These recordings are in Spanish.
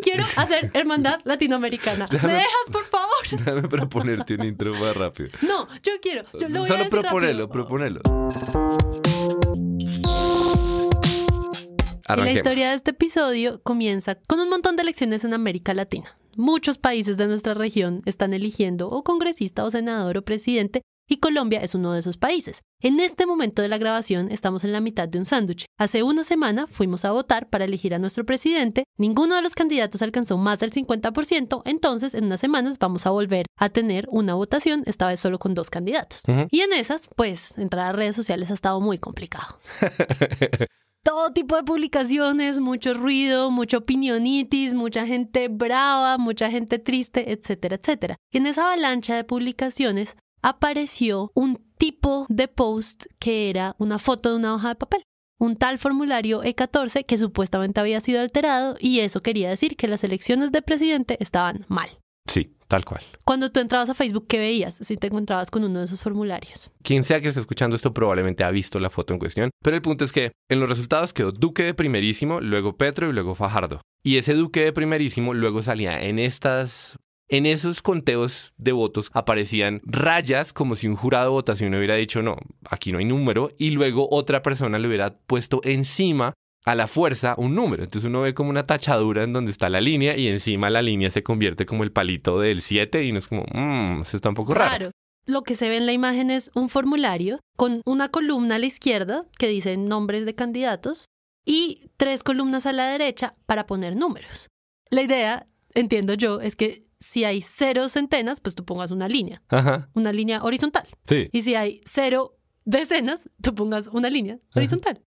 quiero, hacer hermandad latinoamericana. ¿Me dejas, por favor? Déjame proponerte un intro más rápido. No, yo quiero. Solo proponelo, proponelo. Y la historia de este episodio comienza con un montón de elecciones en América Latina. Muchos países de nuestra región están eligiendo o congresista o senador o presidente y Colombia es uno de esos países. En este momento de la grabación estamos en la mitad de un sándwich. Hace una semana fuimos a votar para elegir a nuestro presidente, ninguno de los candidatos alcanzó más del 50%, entonces en unas semanas vamos a volver a tener una votación, esta vez solo con dos candidatos. Y en esas, pues entrar a redes sociales ha estado muy complicado. todo tipo de publicaciones, mucho ruido, mucha opinionitis, mucha gente brava, mucha gente triste, etcétera, etcétera. Y en esa avalancha de publicaciones apareció un tipo de post que era una foto de una hoja de papel. Un tal formulario E14 que supuestamente había sido alterado y eso quería decir que las elecciones de presidente estaban mal. Sí, tal cual. Cuando tú entrabas a Facebook, ¿qué veías si te encontrabas con uno de esos formularios? Quien sea que esté escuchando esto probablemente ha visto la foto en cuestión, pero el punto es que en los resultados quedó Duque de primerísimo, luego Petro y luego Fajardo. Y ese Duque de primerísimo luego salía en estas en esos conteos de votos aparecían rayas como si un jurado de votación hubiera dicho no, aquí no hay número y luego otra persona le hubiera puesto encima a la fuerza un número. Entonces uno ve como una tachadura en donde está la línea y encima la línea se convierte como el palito del 7 y uno es como, mmm, eso está un poco raro. Claro. Lo que se ve en la imagen es un formulario con una columna a la izquierda que dice nombres de candidatos y tres columnas a la derecha para poner números. La idea, entiendo yo, es que si hay cero centenas, pues tú pongas una línea, una línea horizontal. Y si hay cero decenas, tú pongas una línea horizontal.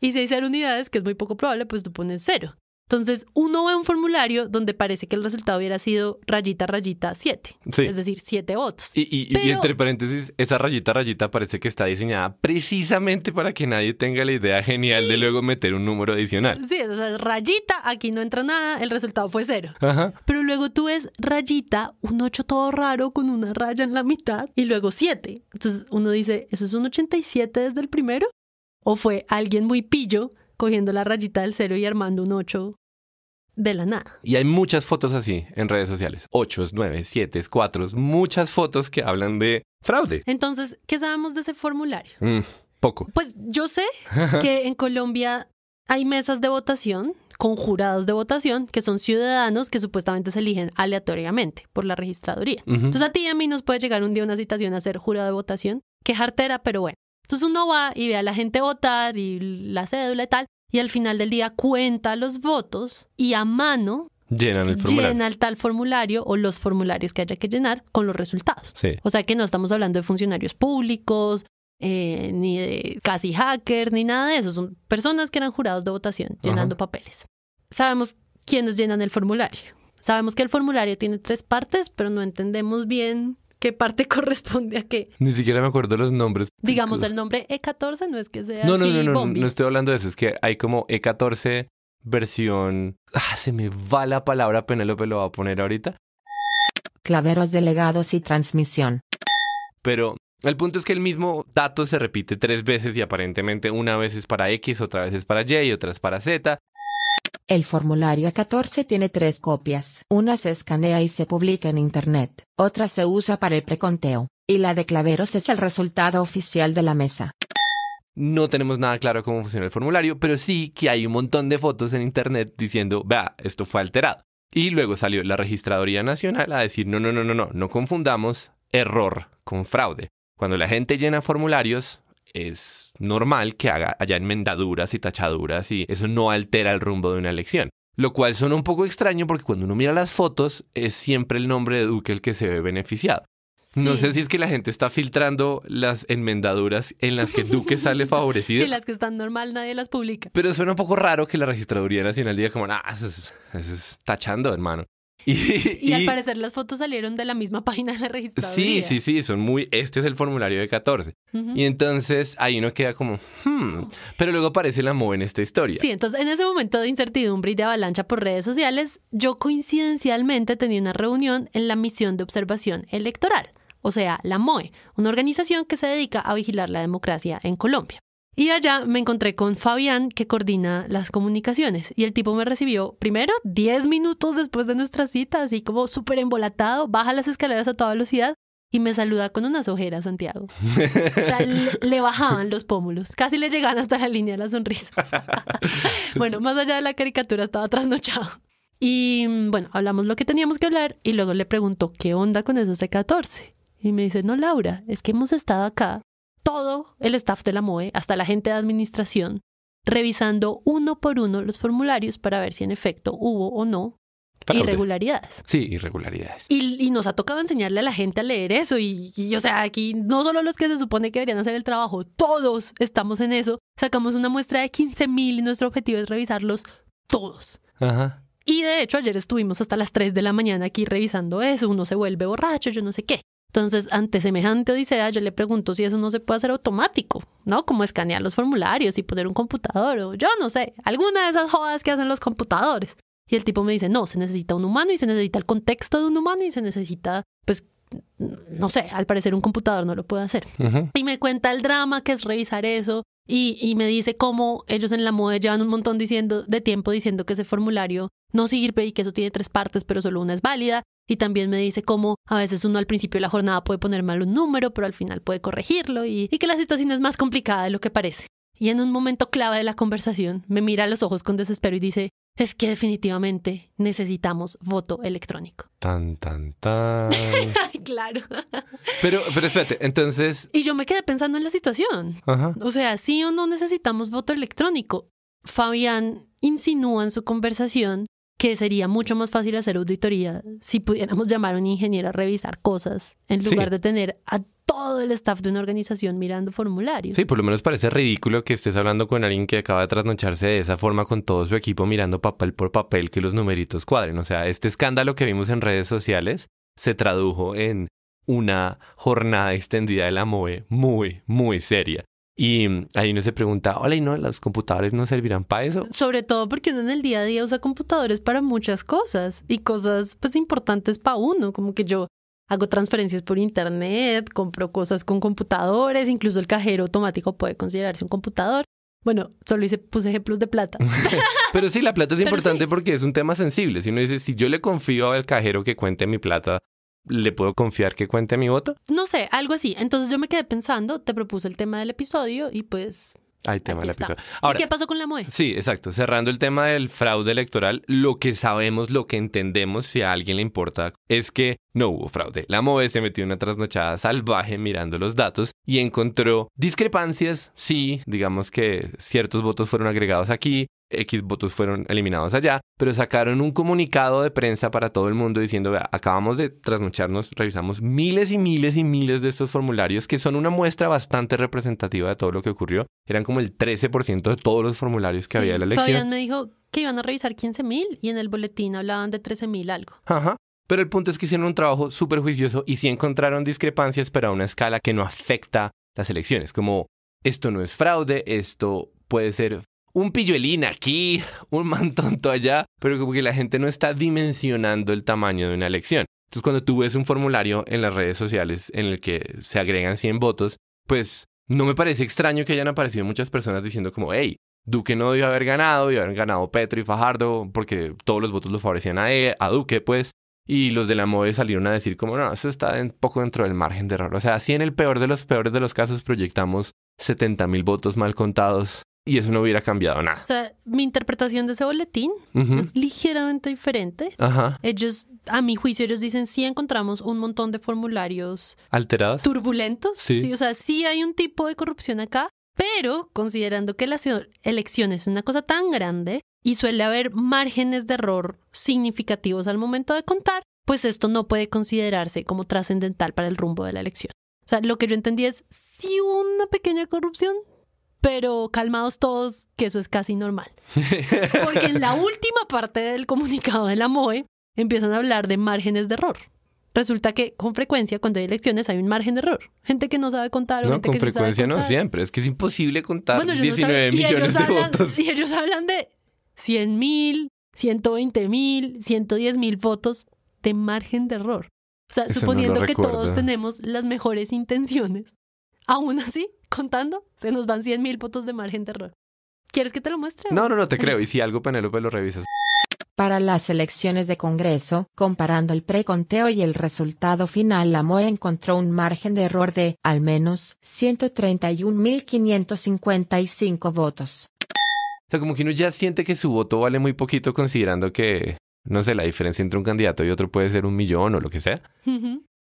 Y si hay cero unidades, que es muy poco probable, pues tú pones cero. Entonces, uno ve un formulario donde parece que el resultado hubiera sido rayita, rayita, 7. Es decir, 7 votos. Y, entre paréntesis, esa rayita, rayita parece que está diseñada precisamente para que nadie tenga la idea genial de luego meter un número adicional. Sí, o sea, rayita, aquí no entra nada, el resultado fue cero. Pero luego tú ves rayita, un 8 todo raro con una raya en la mitad y luego 7. Entonces uno dice, ¿eso es un 87 desde el primero? ¿O fue alguien muy pillo cogiendo la rayita del cero y armando un 8 de la nada. Y hay muchas fotos así en redes sociales. 8, 9, 7, 4, muchas fotos que hablan de fraude. Entonces, ¿qué sabemos de ese formulario? Mm, poco. Pues yo sé que en Colombia hay mesas de votación con jurados de votación que son ciudadanos que supuestamente se eligen aleatoriamente por la registraduría. Entonces a ti y a mí nos puede llegar un día una citación a ser jurado de votación. Qué jartera, pero bueno. Entonces uno va y ve a la gente votar y la cédula y tal, y al final del día cuenta los votos y a mano Llenan Llena el tal formulario o los formularios que haya que llenar con los resultados. O sea que no estamos hablando de funcionarios públicos, eh, ni de casi hackers, ni nada de eso. Son personas que eran jurados de votación llenando papeles. Sabemos quiénes llenan el formulario. Sabemos que el formulario tiene tres partes, pero no entendemos bien qué parte corresponde a qué. Ni siquiera me acuerdo los nombres. Digamos, el nombre E14 no es que sea. No, no, no, no, no, no, estoy hablando de eso. Es que hay como E14 versión. Ah, se me va la palabra, Penélope lo va a poner ahorita. Claveros delegados y transmisión. Pero el punto es que el mismo dato se repite tres veces y aparentemente una vez es para X, otra vez es para Y, otra para Z, el formulario 14 tiene tres copias. Una se escanea y se publica en Internet, otra se usa para el preconteo, y la de claveros es el resultado oficial de la mesa. No tenemos nada claro cómo funciona el formulario, pero sí que hay un montón de fotos en Internet diciendo, vea, esto fue alterado. Y luego salió la Registraduría Nacional a decir, no, no, no, no, no, no confundamos error con fraude. Cuando la gente llena formularios, es normal que haga, haya enmendaduras y tachaduras y eso no altera el rumbo de una elección. Lo cual suena un poco extraño porque cuando uno mira las fotos es siempre el nombre de Duque el que se ve beneficiado. No sé si es que la gente está filtrando las enmendaduras en las que Duque sale favorecido. Sí, las que están normal, nadie las publica. Pero suena un poco raro que la Registraduría Nacional diga como, ah, es tachando, hermano. Y, al parecer las fotos salieron de la misma página de la registraduría. Sí, sí, sí, son muy... Este es el formulario de 14. Y entonces ahí uno queda como, hmm, Pero luego aparece la MOE en esta historia. Sí, entonces en ese momento de incertidumbre y de avalancha por redes sociales, yo coincidencialmente tenía una reunión en la misión de observación electoral o sea, la MOE, una organización que se dedica a vigilar la democracia en Colombia. Y allá me encontré con Fabián, que coordina las comunicaciones. Y el tipo me recibió primero 10 minutos después de nuestra cita, así como súper embolatado, baja las escaleras a toda velocidad y me saluda con unas ojeras, Santiago. O sea, le, bajaban los pómulos, casi le llegaban hasta la línea de la sonrisa. bueno, más allá de la caricatura, estaba trasnochado. Y bueno, hablamos lo que teníamos que hablar y luego le pregunto qué onda con esos C14. Y me dice, no, Laura, es que hemos estado acá todo el staff de la MOE, hasta la gente de administración, revisando uno por uno los formularios para ver si en efecto hubo o no irregularidades. Sí, irregularidades. Y, nos ha tocado enseñarle a la gente a leer eso. Y, o sea, aquí no solo los que se supone que deberían hacer el trabajo, todos estamos en eso. Sacamos una muestra de 15 mil y nuestro objetivo es revisarlos todos. Ajá. Y de hecho, ayer estuvimos hasta las 3 de la mañana aquí revisando eso. Uno se vuelve borracho, yo no sé qué. Entonces, ante semejante odisea, yo le pregunto si eso no se puede hacer automático, ¿no? Como escanear los formularios y poner un computador o yo no sé, alguna de esas jodas que hacen los computadores. Y el tipo me dice, no, se necesita un humano y se necesita el contexto de un humano y se necesita, pues, no sé, al parecer un computador no lo puede hacer. Y me cuenta el drama que es revisar eso y, me dice cómo ellos en la moda llevan un montón diciendo, de tiempo diciendo que ese formulario no sirve y que eso tiene tres partes, pero solo una es válida. Y también me dice cómo a veces uno al principio de la jornada puede poner mal un número, pero al final puede corregirlo y, que la situación es más complicada de lo que parece. Y en un momento clave de la conversación me mira a los ojos con desespero y dice, es que definitivamente necesitamos voto electrónico. Tan, tan, tan. claro. Pero, pero espérate, entonces... Y yo me quedé pensando en la situación. O sea, sí o no necesitamos voto electrónico. Fabián insinúa en su conversación que sería mucho más fácil hacer auditoría si pudiéramos llamar a un ingeniero a revisar cosas en lugar de tener a todo el staff de una organización mirando formularios. Sí, por lo menos parece ridículo que estés hablando con alguien que acaba de trasnocharse de esa forma con todo su equipo mirando papel por papel que los numeritos cuadren. O sea, este escándalo que vimos en redes sociales se tradujo en una jornada extendida de la MOE muy, muy seria. Y ahí uno se pregunta, hola, ¿y no? ¿Los computadores no servirán para eso? Sobre todo porque uno en el día a día usa computadores para muchas cosas y cosas pues importantes para uno, como que yo hago transferencias por internet, compro cosas con computadores, incluso el cajero automático puede considerarse un computador. Bueno, solo hice, puse ejemplos de plata. Pero sí, la plata es importante porque es un tema sensible. Si uno dice, si yo le confío al cajero que cuente mi plata, ¿le puedo confiar que cuente mi voto? No sé, algo así. Entonces yo me quedé pensando, te propuse el tema del episodio y pues... Hay ah, tema del episodio. qué pasó con la MOE? Sí, exacto. Cerrando el tema del fraude electoral, lo que sabemos, lo que entendemos, si a alguien le importa, es que no hubo fraude. La MOE se metió en una trasnochada salvaje mirando los datos y encontró discrepancias. Sí, digamos que ciertos votos fueron agregados aquí, X votos fueron eliminados allá, pero sacaron un comunicado de prensa para todo el mundo diciendo, acabamos de trasnocharnos, revisamos miles y miles y miles de estos formularios que son una muestra bastante representativa de todo lo que ocurrió. Eran como el 13% de todos los formularios que había en la elección. Fabián me dijo que iban a revisar 15.000 y en el boletín hablaban de 13.000 algo. Ajá. Pero el punto es que hicieron un trabajo súper juicioso y sí encontraron discrepancias, pero a una escala que no afecta las elecciones, como esto no es fraude, esto puede ser un pilluelín aquí, un mantonto allá, pero como que la gente no está dimensionando el tamaño de una elección. Entonces, cuando tú ves un formulario en las redes sociales en el que se agregan 100 votos, pues no me parece extraño que hayan aparecido muchas personas diciendo como, hey, Duque no debió haber ganado, debió haber ganado Petro y Fajardo, porque todos los votos lo favorecían a, Duque, pues. Y los de la MOE salieron a decir como, no, eso está un poco dentro del margen de error. O sea, si en el peor de los peores de los casos proyectamos 70 mil votos mal contados y eso no hubiera cambiado nada. O sea, mi interpretación de ese boletín es ligeramente diferente. Ellos, a mi juicio, ellos dicen sí encontramos un montón de formularios alterados, turbulentos. Sí. o sea, sí hay un tipo de corrupción acá, pero considerando que las elecciones es una cosa tan grande y suele haber márgenes de error significativos al momento de contar, pues esto no puede considerarse como trascendental para el rumbo de la elección. O sea, lo que yo entendí es sí una pequeña corrupción, pero calmados todos, que eso es casi normal. Porque en la última parte del comunicado de la MOE empiezan a hablar de márgenes de error. Resulta que con frecuencia cuando hay elecciones hay un margen de error. Gente que no sabe contar. gente con que frecuencia sabe contar. no siempre. Es que es imposible contar 19 millones de votos. Y ellos hablan de 100 mil, 120 mil, 110 mil votos de margen de error. O sea, suponiendo que todos tenemos las mejores intenciones, Aún así, contando, se nos van 100 mil votos de Margen de error. ¿Quieres que te lo muestre? No, no, no te creo. Y si algo, Penélope, lo revisas. Para las elecciones de Congreso, comparando el preconteo y el resultado final, la MOE encontró un margen de error de al menos 131.555 votos. O sea, como que uno ya siente que su voto vale muy poquito considerando que, no sé, la diferencia entre un candidato y otro puede ser un millón o lo que sea.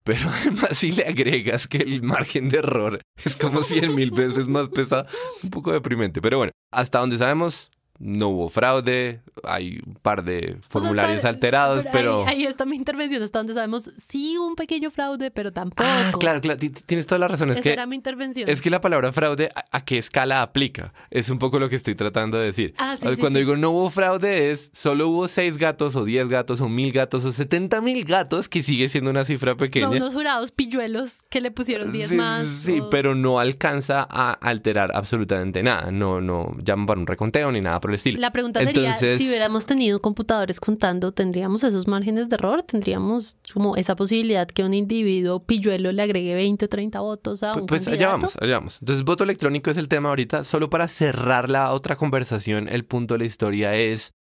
Pero además si le agregas que el margen de error es como 100 mil veces más pesado, un poco deprimente. Pero bueno, hasta donde sabemos, no hubo fraude, hay un par de formularios alterados, pero... Ahí, está mi intervención, hasta donde sabemos, sí, un pequeño fraude, pero tampoco. Ah, claro, claro, tienes todas las razones. Es que, era mi intervención. Es que la palabra fraude, ¿a, qué escala aplica? Es un poco lo que estoy tratando de decir. Ah, sí, ah, Cuando digo no hubo fraude es, solo hubo seis gatos o diez gatos o mil gatos o setenta mil gatos, que sigue siendo una cifra pequeña. Son unos jurados pilluelos que le pusieron diez más. Sí, pero no alcanza a alterar absolutamente nada. No, no llaman para un reconteo ni nada la pregunta sería, si hubiéramos tenido computadores contando, ¿tendríamos esos márgenes de error? ¿Tendríamos como esa posibilidad que un individuo pilluelo le agregue 20 o 30 votos a un Pues allá vamos, allá vamos. Entonces, voto electrónico es el tema ahorita. Solo para cerrar la otra conversación, el punto de la historia es...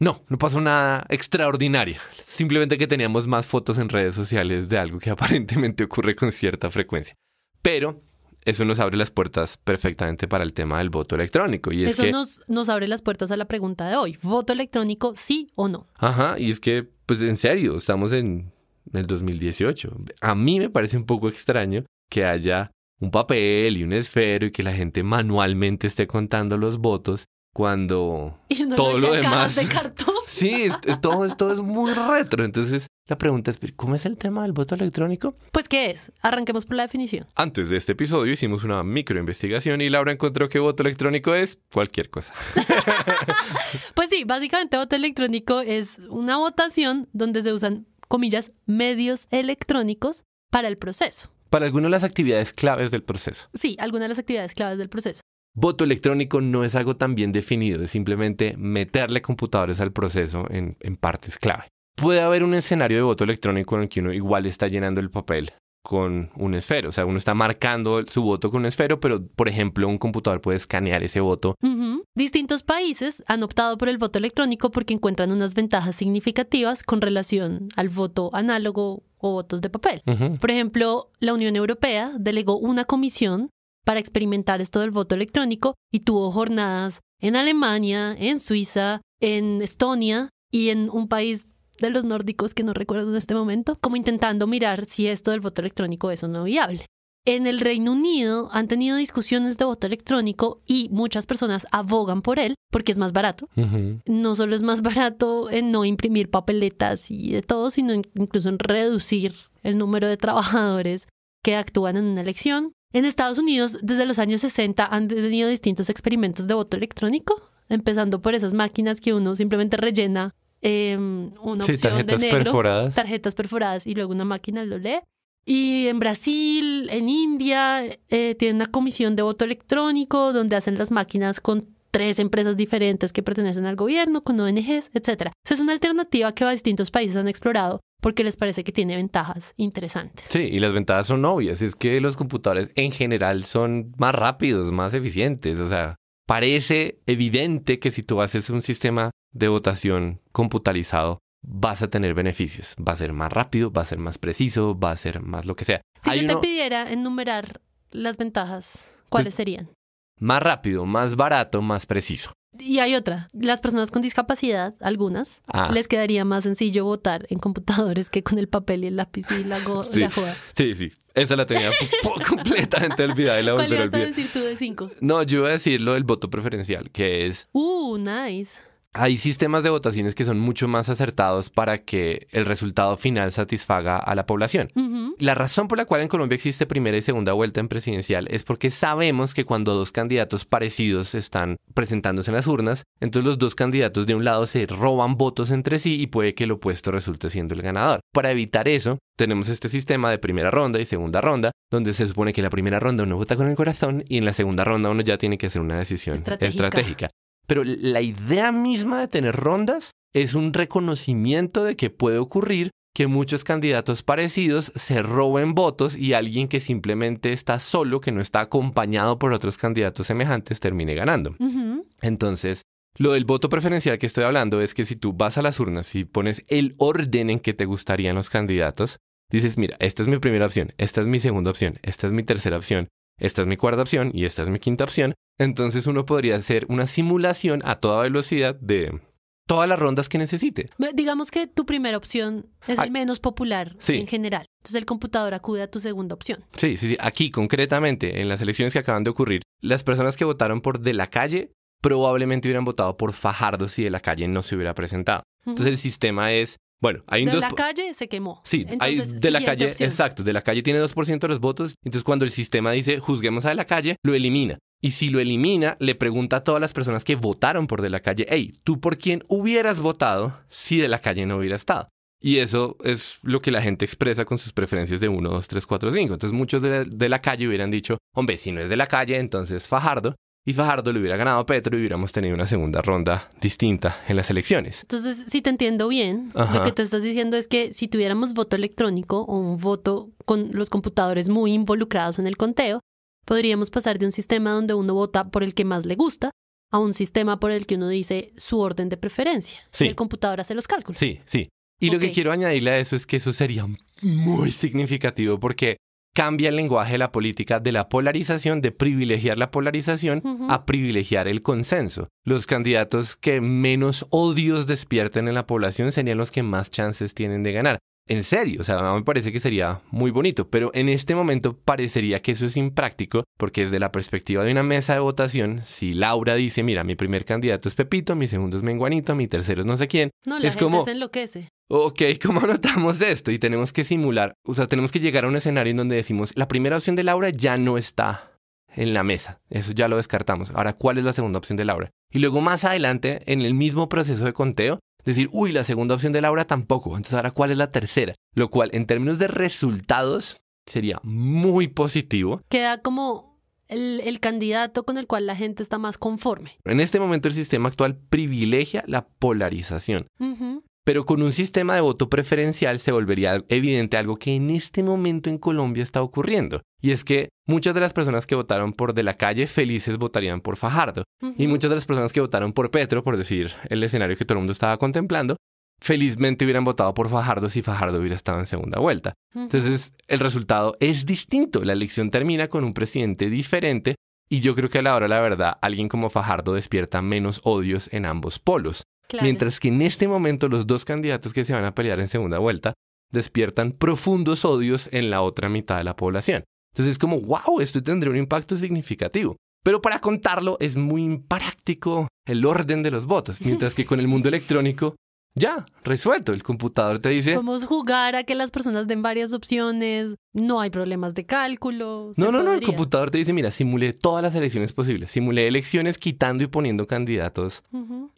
No, no pasó nada extraordinario. Simplemente que teníamos más fotos en redes sociales de algo que aparentemente ocurre con cierta frecuencia. Pero eso nos abre las puertas perfectamente para el tema del voto electrónico. Y es eso nos, nos abre las puertas a la pregunta de hoy. ¿Voto electrónico sí o no? Ajá, y es que, pues en serio, estamos en el 2018. A mí me parece un poco extraño que haya un papel y un esfero y que la gente manualmente esté contando los votos cuando todo lo, demás de cartón. Sí, todo esto es muy retro. Entonces, la pregunta es, ¿cómo es el tema del voto electrónico? Pues, ¿qué es? Arranquemos por la definición. Antes de este episodio hicimos una microinvestigación y Laura encontró que voto electrónico es cualquier cosa. pues sí, básicamente voto electrónico es una votación donde se usan, comillas, medios electrónicos para el proceso. Para algunas de las actividades claves del proceso. Sí, algunas de las actividades claves del proceso. Voto electrónico no es algo tan bien definido, es simplemente meterle computadores al proceso en, partes clave. Puede haber un escenario de voto electrónico en el que uno igual está llenando el papel con un esfero. O sea, uno está marcando su voto con un esfero, pero por ejemplo, un computador puede escanear ese voto. Distintos países han optado por el voto electrónico porque encuentran unas ventajas significativas con relación al voto análogo o votos de papel. Por ejemplo, la Unión Europea delegó una comisión para experimentar esto del voto electrónico y tuvo jornadas en Alemania, en Suiza, en Estonia y en un país de los nórdicos que no recuerdo en este momento, como intentando mirar si esto del voto electrónico es o no viable. En el Reino Unido han tenido discusiones de voto electrónico y muchas personas abogan por él porque es más barato. No solo es más barato en no imprimir papeletas y de todo, sino incluso en reducir el número de trabajadores que actúan en una elección. En Estados Unidos, desde los años 60, han tenido distintos experimentos de voto electrónico, empezando por esas máquinas que uno simplemente rellena eh, una tarjetas perforadas. tarjetas perforadas y luego una máquina lo lee. Y en Brasil, en India, eh, tienen una comisión de voto electrónico donde hacen las máquinas con tres empresas diferentes que pertenecen al gobierno, con ONGs, etc. es una alternativa que distintos países han explorado porque les parece que tiene ventajas interesantes. Sí, y las ventajas son obvias. Es que los computadores en general son más rápidos, más eficientes. O sea, parece evidente que si tú haces un sistema de votación computarizado, vas a tener beneficios. Va a ser más rápido, va a ser más preciso, va a ser más lo que sea. Si yo te pidiera enumerar las ventajas, ¿cuáles pues, serían? Más rápido, más barato, más preciso. Y hay otra, las personas con discapacidad, algunas, ah. les quedaría más sencillo votar en computadores que con el papel y el lápiz y la, go sí, joda. Sí, sí, esa la tenía completamente olvidada y la ¿Cuál ibas a decir tú de cinco? No, yo iba a decir lo del voto preferencial, que es... Uh, nice hay sistemas de votaciones que son mucho más acertados para que el resultado final satisfaga a la población. La razón por la cual en Colombia existe primera y segunda vuelta en presidencial es porque sabemos que cuando dos candidatos parecidos están presentándose en las urnas, entonces los dos candidatos de un lado se roban votos entre sí y puede que el opuesto resulte siendo el ganador. Para evitar eso, tenemos este sistema de primera ronda y segunda ronda, donde se supone que en la primera ronda uno vota con el corazón y en la segunda ronda uno ya tiene que hacer una decisión estratégica. Pero la idea misma de tener rondas es un reconocimiento de que puede ocurrir que muchos candidatos parecidos se roben votos y alguien que simplemente está solo, que no está acompañado por otros candidatos semejantes, termine ganando. Entonces, lo del voto preferencial que estoy hablando es que si tú vas a las urnas y pones el orden en que te gustarían los candidatos, dices, mira, esta es mi primera opción, esta es mi segunda opción, esta es mi tercera opción, esta es mi cuarta opción y esta es mi quinta opción. Entonces uno podría hacer una simulación a toda velocidad de todas las rondas que necesite. Digamos que tu primera opción es el menos popular en general. Entonces el computador acude a tu segunda opción. Sí, sí, sí. Aquí concretamente, en las elecciones que acaban de ocurrir, las personas que votaron por De la Calle probablemente hubieran votado por Fajardo si De la Calle no se hubiera presentado. Entonces el sistema es, bueno, hay de la calle se quemó. Sí, de la calle, exacto, de la calle tiene 2% de los votos, entonces cuando el sistema dice juzguemos a de la calle, lo elimina. Y si lo elimina, le pregunta a todas las personas que votaron por de la calle, hey, ¿tú por quién hubieras votado si de la calle no hubiera estado? Y eso es lo que la gente expresa con sus preferencias de 1, 2, 3, 4, 5. Entonces muchos de de la calle hubieran dicho, hombre, si no es de la calle, entonces Fajardo. Y Fajardo le hubiera ganado a Petro y hubiéramos tenido una segunda ronda distinta en las elecciones. Entonces, si te entiendo bien, lo que tú estás diciendo es que si tuviéramos voto electrónico o un voto con los computadores muy involucrados en el conteo, podríamos pasar de un sistema donde uno vota por el que más le gusta a un sistema por el que uno dice su orden de preferencia. Y el computador hace los cálculos. Sí, sí. Y lo que quiero añadirle a eso es que eso sería muy significativo porque cambia el lenguaje de la política de la polarización, de privilegiar la polarización, a privilegiar el consenso. Los candidatos que menos odios despierten en la población serían los que más chances tienen de ganar. En serio, o sea, me parece que sería muy bonito, pero en este momento parecería que eso es impráctico, porque desde la perspectiva de una mesa de votación, si Laura dice, mira, mi primer candidato es Pepito, mi segundo es Menguanito, mi tercero es no sé quién, no, es como, enloquece ok, ¿cómo anotamos esto? Y tenemos que simular, o sea, tenemos que llegar a un escenario en donde decimos, la primera opción de Laura ya no está en la mesa, eso ya lo descartamos. Ahora, ¿cuál es la segunda opción de Laura? Y luego más adelante, en el mismo proceso de conteo, decir, uy, la segunda opción de Laura tampoco, entonces ahora, ¿cuál es la tercera? Lo cual, en términos de resultados, sería muy positivo. Queda como el, candidato con el cual la gente está más conforme. En este momento el sistema actual privilegia la polarización. Pero con un sistema de voto preferencial se volvería evidente algo que en este momento en Colombia está ocurriendo. Y es que muchas de las personas que votaron por De la Calle felices votarían por Fajardo. Y muchas de las personas que votaron por Petro, por decir el escenario que todo el mundo estaba contemplando, felizmente hubieran votado por Fajardo si Fajardo hubiera estado en segunda vuelta. Entonces, el resultado es distinto. La elección termina con un presidente diferente y yo creo que a la hora la verdad, alguien como Fajardo despierta menos odios en ambos polos. Mientras que en este momento los dos candidatos que se van a pelear en segunda vuelta despiertan profundos odios en la otra mitad de la población. Entonces es como, wow, esto tendría un impacto significativo. Pero para contarlo es muy impráctico el orden de los votos, mientras que con el mundo electrónico ya, resuelto. El computador te dice. Podemos jugar a que las personas den varias opciones, no hay problemas de cálculo. No, no, no. El computador te dice: mira, simulé todas las elecciones posibles. Simulé elecciones quitando y poniendo candidatos.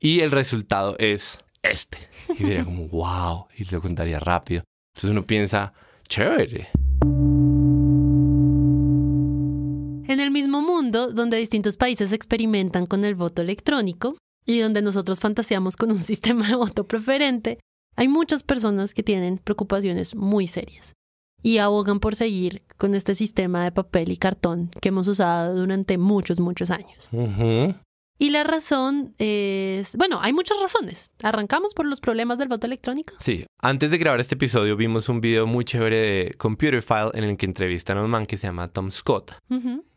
Y el resultado es este. Y diría como, wow. Y lo contaría rápido. Entonces uno piensa, chévere. En el mismo mundo, donde distintos países experimentan con el voto electrónico, y donde nosotros fantaseamos con un sistema de voto preferente, hay muchas personas que tienen preocupaciones muy serias y abogan por seguir con este sistema de papel y cartón que hemos usado durante muchos, muchos años. Y la razón es, bueno, hay muchas razones. Arrancamos por los problemas del voto electrónico. Sí, antes de grabar este episodio vimos un video muy chévere de Computer File en el que entrevistan a un man que se llama Tom Scott.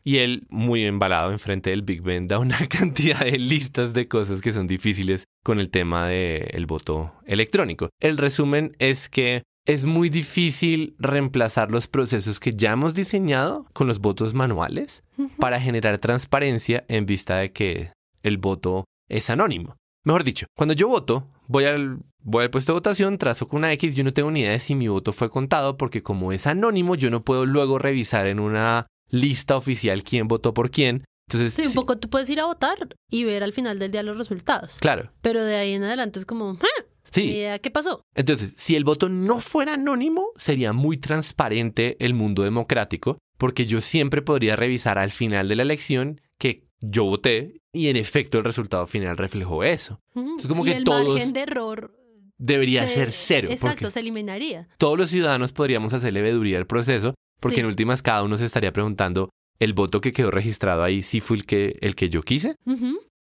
Y él, muy embalado enfrente del Big Ben, da una cantidad de listas de cosas que son difíciles con el tema del voto electrónico. El resumen es que es muy difícil reemplazar los procesos que ya hemos diseñado con los votos manuales para generar transparencia en vista de que el voto es anónimo. Mejor dicho, cuando yo voto, voy al, voy al puesto de votación, trazo con una X, yo no tengo ni idea de si mi voto fue contado, porque como es anónimo, yo no puedo luego revisar en una lista oficial quién votó por quién. Entonces, sí, un poco tú puedes ir a votar y ver al final del día los resultados. Claro. Pero de ahí en adelante es como, ah, Sí. ¿Qué pasó? Entonces, si el voto no fuera anónimo, sería muy transparente el mundo democrático, porque yo siempre podría revisar al final de la elección que yo voté y en efecto el resultado final reflejó eso. Es como que el margen de error debería ser cero. Exacto, se eliminaría. Todos los ciudadanos podríamos hacer leveduría al proceso, porque en últimas cada uno se estaría preguntando, ¿el voto que quedó registrado ahí sí fue el que, el que yo quise?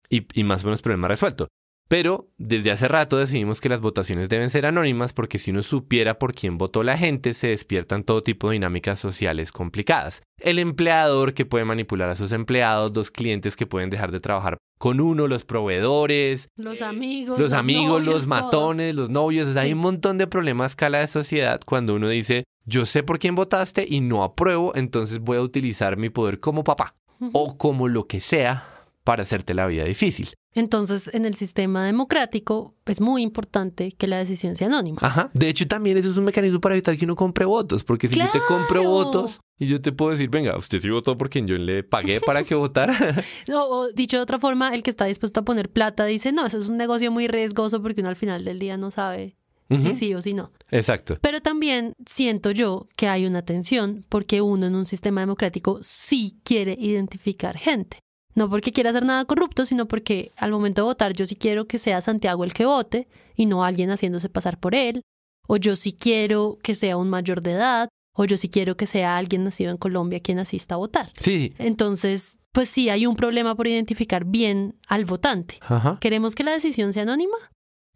y, más o menos problema resuelto. Pero desde hace rato decidimos que las votaciones deben ser anónimas porque si uno supiera por quién votó la gente, se despiertan todo tipo de dinámicas sociales complicadas. El empleador que puede manipular a sus empleados, los clientes que pueden dejar de trabajar con uno, los proveedores, los amigos, los, amigos, matones, los novios. Hay un montón de problemas a escala de sociedad cuando uno dice, yo sé por quién votaste y no apruebo, entonces voy a utilizar mi poder como papá o como lo que sea para hacerte la vida difícil. Entonces, en el sistema democrático es muy importante que la decisión sea anónima. Ajá. De hecho, también eso es un mecanismo para evitar que uno compre votos, porque si yo te compro votos y yo te puedo decir, venga, usted sí votó por quien yo le pagué para que votara. o dicho de otra forma, el que está dispuesto a poner plata dice, no, eso es un negocio muy riesgoso porque uno al final del día no sabe si sí o si no. Exacto. Pero también siento yo que hay una tensión porque uno en un sistema democrático sí quiere identificar gente. No porque quiera hacer nada corrupto, sino porque al momento de votar yo sí quiero que sea Santiago el que vote y no alguien haciéndose pasar por él. O yo sí quiero que sea un mayor de edad. O yo sí quiero que sea alguien nacido en Colombia quien asista a votar. Sí. Entonces, pues sí hay un problema por identificar bien al votante. ¿Queremos que la decisión sea anónima?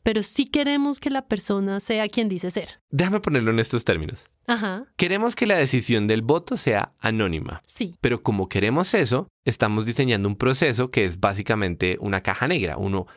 pero sí queremos que la persona sea quien dice ser. Déjame ponerlo en estos términos. Ajá. Queremos que la decisión del voto sea anónima. Sí. Pero como queremos eso, estamos diseñando un proceso que es básicamente una caja negra. Uno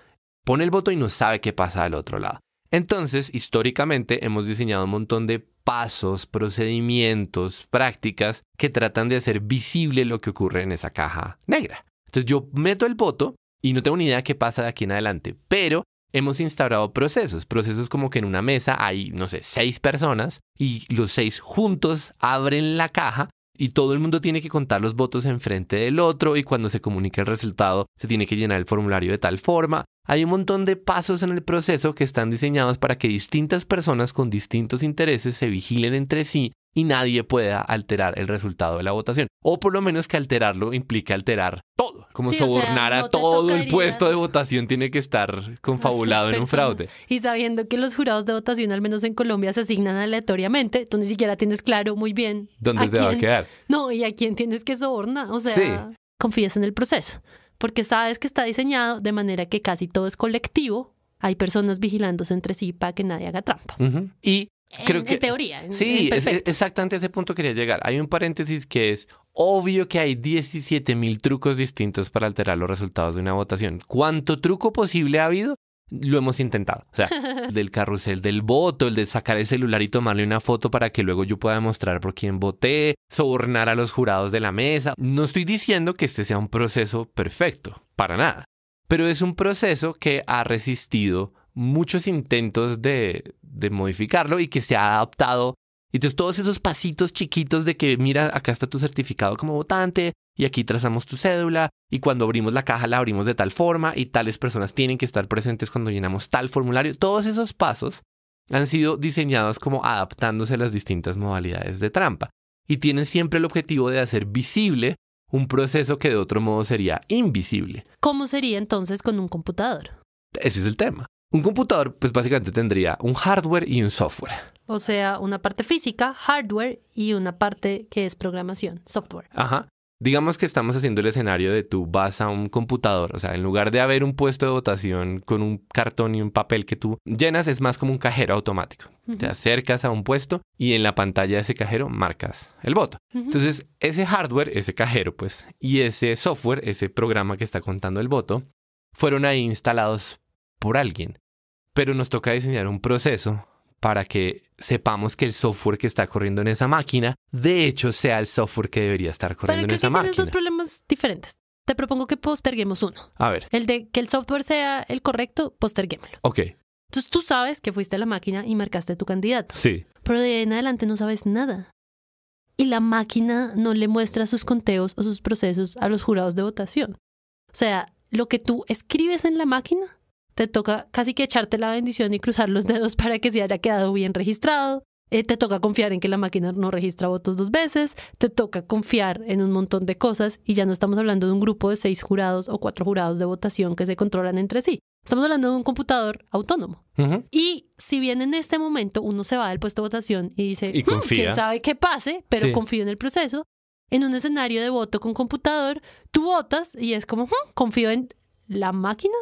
pone el voto y no sabe qué pasa al otro lado. Entonces, históricamente hemos diseñado un montón de pasos, procedimientos, prácticas que tratan de hacer visible lo que ocurre en esa caja negra. Entonces yo meto el voto y no tengo ni idea qué pasa de aquí en adelante, pero hemos instaurado procesos, procesos como que en una mesa hay, no sé, seis personas y los seis juntos abren la caja y todo el mundo tiene que contar los votos enfrente del otro y cuando se comunica el resultado se tiene que llenar el formulario de tal forma. Hay un montón de pasos en el proceso que están diseñados para que distintas personas con distintos intereses se vigilen entre sí y nadie pueda alterar el resultado de la votación. O por lo menos que alterarlo implica alterar todo. Como sobornar a todo el puesto de votación tiene que estar confabulado en un fraude. Y sabiendo que los jurados de votación, al menos en Colombia, se asignan aleatoriamente, tú ni siquiera tienes claro muy bien. ¿Dónde te va a quedar? No, y a quién tienes que sobornar. O sea, confías en el proceso. Porque sabes que está diseñado de manera que casi todo es colectivo hay personas vigilándose entre sí para que nadie haga trampa. Y Creo en, que, teoría. sí, exactamente a ese punto quería llegar. Hay un paréntesis que es obvio que hay 17 mil trucos distintos para alterar los resultados de una votación. ¿Cuánto truco posible ha habido? Lo hemos intentado. O sea, del carrusel del voto, el de sacar el celular y tomarle una foto para que luego yo pueda demostrar por quién voté, sobornar a los jurados de la mesa. No estoy diciendo que este sea un proceso perfecto, para nada. Pero es un proceso que ha resistido muchos intentos de, modificarlo y que se ha adaptado. Y entonces todos esos pasitos chiquitos de que, mira, acá está tu certificado como votante y aquí trazamos tu cédula y cuando abrimos la caja la abrimos de tal forma y tales personas tienen que estar presentes cuando llenamos tal formulario. Todos esos pasos han sido diseñados como adaptándose a las distintas modalidades de trampa y tienen siempre el objetivo de hacer visible un proceso que de otro modo sería invisible. ¿Cómo sería entonces con un computador? Ese es el tema. Un computador, pues básicamente tendría un hardware y un software. O sea, una parte física, hardware, y una parte que es programación, software. Ajá. Digamos que estamos haciendo el escenario de tú vas a un computador, o sea, en lugar de haber un puesto de votación con un cartón y un papel que tú llenas, es más como un cajero automático. Te acercas a un puesto y en la pantalla de ese cajero marcas el voto. Entonces, ese hardware, ese cajero, pues, y ese software, ese programa que está contando el voto, fueron ahí instalados por alguien. Pero nos toca diseñar un proceso para que sepamos que el software que está corriendo en esa máquina, de hecho, sea el software que debería estar corriendo en esa que máquina. Tienes dos problemas diferentes. Te propongo que posterguemos uno. A ver. El de que el software sea el correcto, posterguémoslo. Ok. Entonces tú sabes que fuiste a la máquina y marcaste tu candidato. Sí. Pero de ahí en adelante no sabes nada. Y la máquina no le muestra sus conteos o sus procesos a los jurados de votación. O sea, lo que tú escribes en la máquina te toca casi que echarte la bendición y cruzar los dedos para que se haya quedado bien registrado. Eh, te toca confiar en que la máquina no registra votos dos veces, te toca confiar en un montón de cosas y ya no estamos hablando de un grupo de seis jurados o cuatro jurados de votación que se controlan entre sí. Estamos hablando de un computador autónomo. Y si bien en este momento uno se va del puesto de votación y dice, hmm, quién sabe qué pase, pero confío en el proceso, en un escenario de voto con computador, tú votas y es como, hmm, confío en la máquina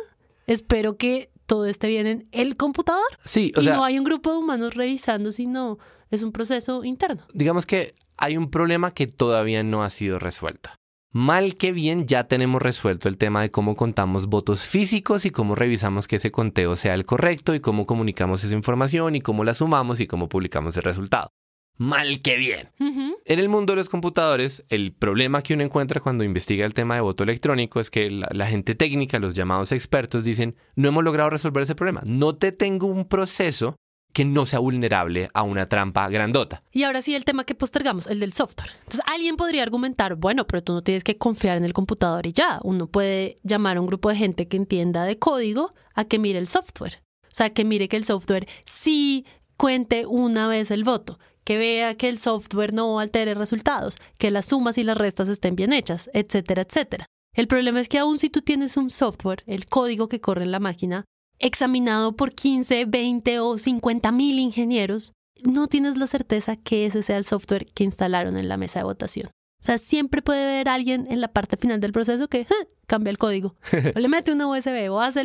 espero que todo esté bien en el computador. Sí, y no hay un grupo de humanos revisando, sino es un proceso interno. Digamos que hay un problema que todavía no ha sido resuelto. Mal que bien ya tenemos resuelto el tema de cómo contamos votos físicos y cómo revisamos que ese conteo sea el correcto y cómo comunicamos esa información y cómo la sumamos y cómo publicamos el resultado mal que bien. En el mundo de los computadores, el problema que uno encuentra cuando investiga el tema de voto electrónico es que la, la, gente técnica, los llamados expertos, dicen, no hemos logrado resolver ese problema. No te tengo un proceso que no sea vulnerable a una trampa grandota. Y ahora sí el tema que postergamos, el del software. Entonces alguien podría argumentar, bueno, pero tú no tienes que confiar en el computador y ya. Uno puede llamar a un grupo de gente que entienda de código a que mire el software. O sea, que mire que el software sí cuente una vez el voto, que vea que el software no altere resultados, que las sumas y las restas estén bien hechas, etcétera, etcétera. El problema es que aún si tú tienes un software, el código que corre en la máquina, examinado por 15, 20 o 50 mil ingenieros, no tienes la certeza que ese sea el software que instalaron en la mesa de votación. O sea, siempre puede haber alguien en la parte final del proceso que cambia el código, le mete una USB o hace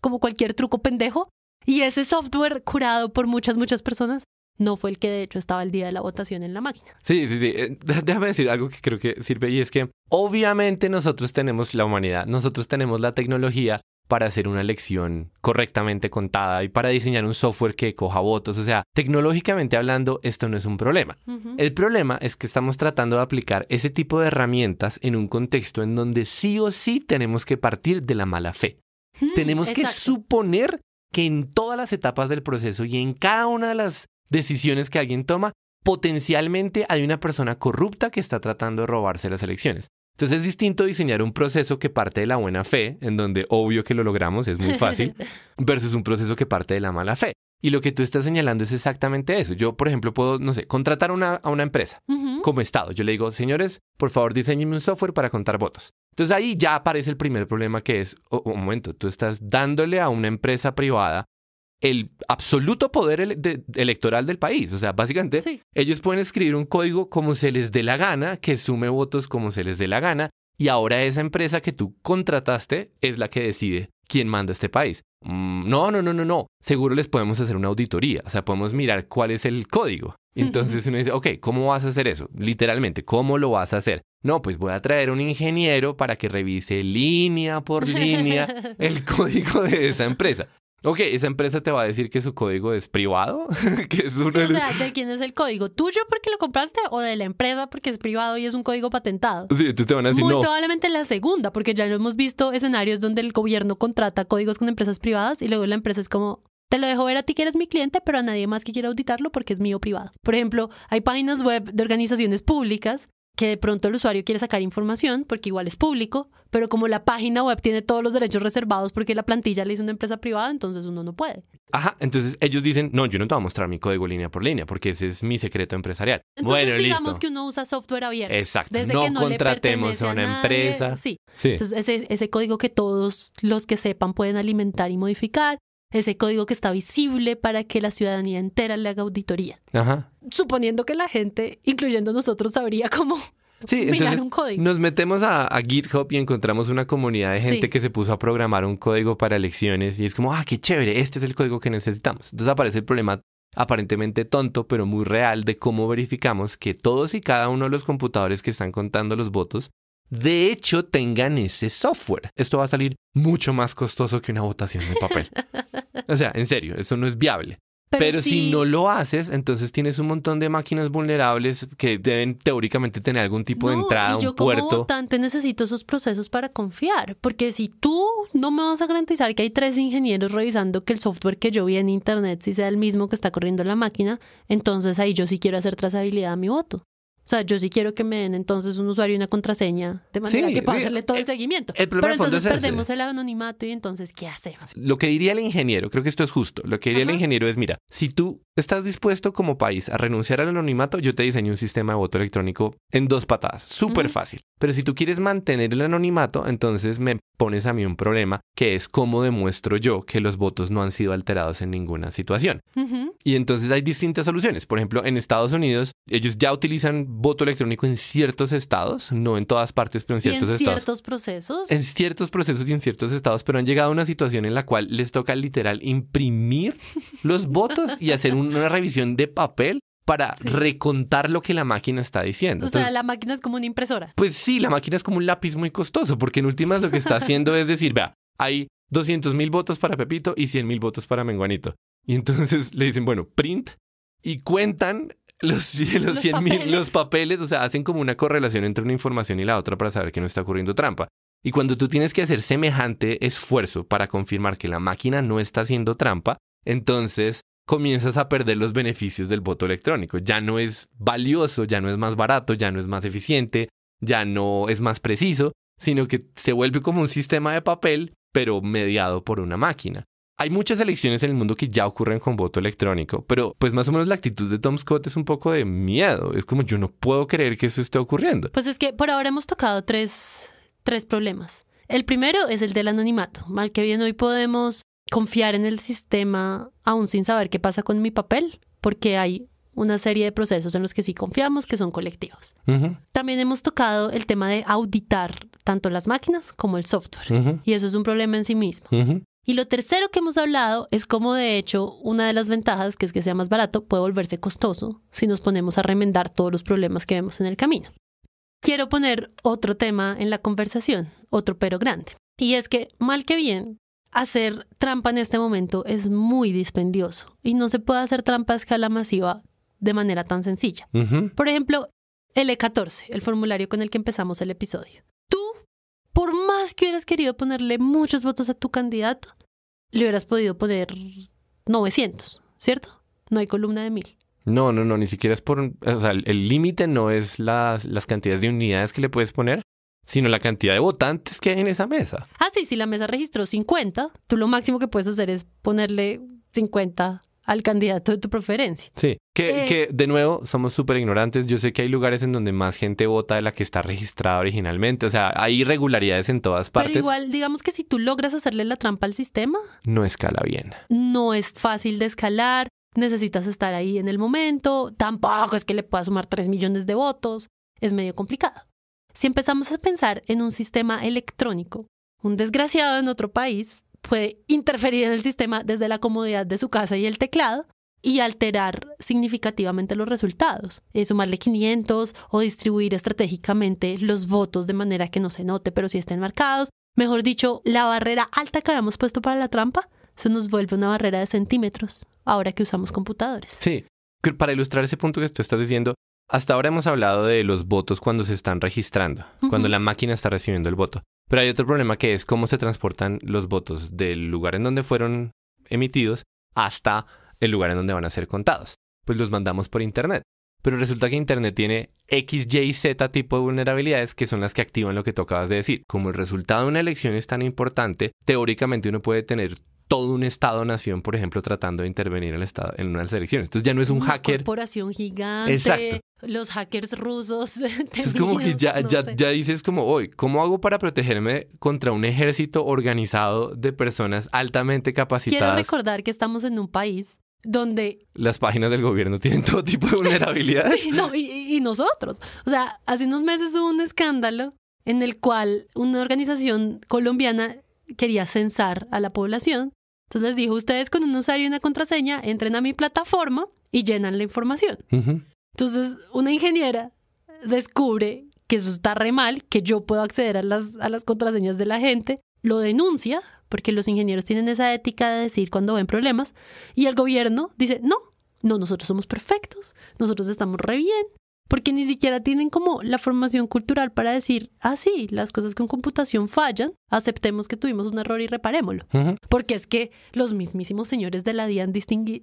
como cualquier truco pendejo, y ese software curado por muchas, muchas personas no fue el que de hecho estaba el día de la votación en la máquina. Sí, sí, sí. Eh, déjame decir algo que creo que sirve y es que obviamente nosotros tenemos la humanidad, nosotros tenemos la tecnología para hacer una elección correctamente contada y para diseñar un software que coja votos. O sea, tecnológicamente hablando, esto no es un problema. El problema es que estamos tratando de aplicar ese tipo de herramientas en un contexto en donde sí o sí tenemos que partir de la mala fe. tenemos que suponer que en todas las etapas del proceso y en cada una de las decisiones que alguien toma, potencialmente hay una persona corrupta que está tratando de robarse las elecciones. Entonces es distinto diseñar un proceso que parte de la buena fe, en donde obvio que lo logramos, es muy fácil, versus un proceso que parte de la mala fe. Y lo que tú estás señalando es exactamente eso. Yo, por ejemplo, puedo, no sé, contratar a una empresa como Estado. Yo le digo, señores, por favor, diseñenme un software para contar votos. Entonces ahí ya aparece el primer problema que es, un momento, tú estás dándole a una empresa privada el absoluto poder electoral del país. O sea, básicamente ellos pueden escribir un código como se les dé la gana, que sume votos como se les dé la gana, y ahora esa empresa que tú contrataste es la que decide quién manda este país. no, no, no, no, no. Seguro les podemos hacer una auditoría, o sea, podemos mirar cuál es el código. Entonces uno dice, ok, ¿cómo vas a hacer eso? Literalmente, ¿cómo lo vas a hacer? No, pues voy a traer un ingeniero para que revise línea por línea el código de esa empresa. Ok, esa empresa te va a decir que su código es privado, que es un... o sea, ¿de quién es el código? ¿Tuyo porque lo compraste o de la empresa porque es privado y es un código patentado? Sí, tú te van a decir Muy probablemente la segunda, porque ya lo hemos visto escenarios donde el gobierno contrata códigos con empresas privadas y luego la empresa es como, te lo dejo ver a ti que eres mi cliente, pero a nadie más que quiera auditarlo porque es mío privado. Por ejemplo, hay páginas web de organizaciones públicas que de pronto el usuario quiere sacar información porque igual es público, pero como la página web tiene todos los derechos reservados porque la plantilla le hizo una empresa privada, entonces uno no puede. Ajá, entonces ellos dicen, no, yo no te voy a mostrar mi código línea por línea porque ese es mi secreto empresarial. Entonces, bueno, digamos que uno usa software abierto. Exacto, desde que no contratemos a, una empresa. Sí. sí. entonces ese código que todos los que sepan pueden alimentar y modificar ese código que está visible para que la ciudadanía entera le haga auditoría. Ajá. Suponiendo que la gente, incluyendo nosotros, sabría cómo Sí, mirar un código. nos metemos a, GitHub y encontramos una comunidad de gente que se puso a programar un código para elecciones y es como, ah, qué chévere, este es el código que necesitamos. Entonces aparece el problema aparentemente tonto, pero muy real de cómo verificamos que todos y cada uno de los computadores que están contando los votos de hecho tengan ese software. Esto va a salir mucho más costoso que una votación de papel. o sea, en serio, eso no es viable. Pero, si no lo haces, entonces tienes un montón de máquinas vulnerables que deben teóricamente tener algún tipo de entrada, y yo un puerto. Como votante necesito esos procesos para confiar, porque si tú no me vas a garantizar que hay tres ingenieros revisando que el software que yo vi en internet sí sea el mismo que está corriendo la máquina, entonces ahí yo sí quiero hacer trazabilidad a mi voto. O sea, yo sí quiero que me den entonces un usuario y una contraseña de manera que pueda hacerle todo el, seguimiento. Pero entonces perdemos el anonimato y entonces, ¿qué hacemos? Lo que diría el ingeniero, creo que esto es justo, lo que diría el ingeniero es, mira, si tú estás dispuesto como país a renunciar al anonimato, yo te diseño un sistema de voto electrónico en dos patadas, súper fácil. Pero si tú quieres mantener el anonimato, entonces me pones a mí un problema, que es cómo demuestro yo que los votos no han sido alterados en ninguna situación. Y entonces hay distintas soluciones. Por ejemplo, en Estados Unidos, ellos ya utilizan voto electrónico en ciertos estados, no en todas partes, pero en ciertos estados. En ciertos procesos. En ciertos procesos y en ciertos estados, pero han llegado a una situación en la cual les toca literal imprimir los votos y hacer una revisión de papel para recontar lo que la máquina está diciendo. O sea, la máquina es como una impresora. Pues sí, la máquina es como un lápiz muy costoso, porque en últimas lo que está haciendo es decir, vea, hay 200 mil votos para Pepito y 100 mil votos para Menguanito. Y entonces le dicen, bueno, print y cuentan los, mil, los papeles, o sea, hacen como una correlación entre una información y la otra para saber que no está ocurriendo trampa. Y cuando tú tienes que hacer semejante esfuerzo para confirmar que la máquina no está haciendo trampa, entonces comienzas a perder los beneficios del voto electrónico. Ya no es valioso, ya no es más barato, ya no es más eficiente, ya no es más preciso, sino que se vuelve como un sistema de papel, pero mediado por una máquina. Hay muchas elecciones en el mundo que ya ocurren con voto electrónico, pero pues más o menos la actitud de Tom Scott es un poco de miedo. Es como yo no puedo creer que eso esté ocurriendo. Pues es que por ahora hemos tocado tres, tres problemas. El primero es el del anonimato. Mal que bien hoy podemos confiar en el sistema aún sin saber qué pasa con mi papel, porque hay una serie de procesos en los que sí confiamos que son colectivos. También hemos tocado el tema de auditar tanto las máquinas como el software. Y eso es un problema en sí mismo. Y lo tercero que hemos hablado es cómo de hecho una de las ventajas, que es que sea más barato, puede volverse costoso si nos ponemos a remendar todos los problemas que vemos en el camino. Quiero poner otro tema en la conversación, otro pero grande. Y es que, mal que bien, hacer trampa en este momento es muy dispendioso y no se puede hacer trampa a escala masiva de manera tan sencilla. Por ejemplo, el E14, el formulario con el que empezamos el episodio quieres que hubieras querido ponerle muchos votos a tu candidato, le hubieras podido poner 900, ¿cierto? No hay columna de mil. No, no, no, ni siquiera es por... O sea, el límite no es las, las cantidades de unidades que le puedes poner, sino la cantidad de votantes que hay en esa mesa. Ah, sí, si la mesa registró 50, tú lo máximo que puedes hacer es ponerle 50 al candidato de tu preferencia. Sí, que, eh, de nuevo somos súper ignorantes. Yo sé que hay lugares en donde más gente vota de la que está registrada originalmente. O sea, hay irregularidades en todas partes. Pero igual, digamos que si tú logras hacerle la trampa al sistema. No escala bien. No es fácil de escalar. Necesitas estar ahí en el momento. Tampoco es que le pueda sumar 3 millones de votos. Es medio complicado. Si empezamos a pensar en un sistema electrónico, un desgraciado en otro país puede interferir en el sistema desde la comodidad de su casa y el teclado y alterar significativamente los resultados, eh, sumarle 500 o distribuir estratégicamente los votos de manera que no se note, pero sí estén marcados. Mejor dicho, la barrera alta que habíamos puesto para la trampa se nos vuelve una barrera de centímetros ahora que usamos computadores. Sí, para ilustrar ese punto que tú estás diciendo, hasta ahora hemos hablado de los votos cuando se están registrando, cuando la máquina está recibiendo el voto. Pero hay otro problema que es cómo se transportan los votos del lugar en donde fueron emitidos hasta el lugar en donde van a ser contados. Pues los mandamos por Internet. Pero resulta que Internet tiene X, Y, Z tipo de vulnerabilidades que son las que activan lo que tú acabas de decir. Como el resultado de una elección es tan importante, teóricamente uno puede tener todo un Estado-nación, por ejemplo, tratando de intervenir en, el estado, en unas elecciones. Entonces ya no es un una hacker. corporación gigante. Los hackers rusos. es como que ya, ya, dices como, hoy, ¿cómo hago para protegerme contra un ejército organizado de personas altamente capacitadas? Quiero recordar que estamos en un país donde... Las páginas del gobierno tienen todo tipo de vulnerabilidades. no, y nosotros. O sea, hace unos meses hubo un escándalo en el cual una organización colombiana quería censar a la población entonces les dijo, ustedes con un usuario y una contraseña entren a mi plataforma y llenan la información. Entonces una ingeniera descubre que eso está re mal, que yo puedo acceder a las, a las contraseñas de la gente, lo denuncia, porque los ingenieros tienen esa ética de decir cuando ven problemas, y el gobierno dice, no, no, nosotros somos perfectos, nosotros estamos re bien, porque ni siquiera tienen como la formación cultural para decir, ah, sí, las cosas con computación fallan, aceptemos que tuvimos un error y reparémoslo. Porque es que los mismísimos señores de la DIAN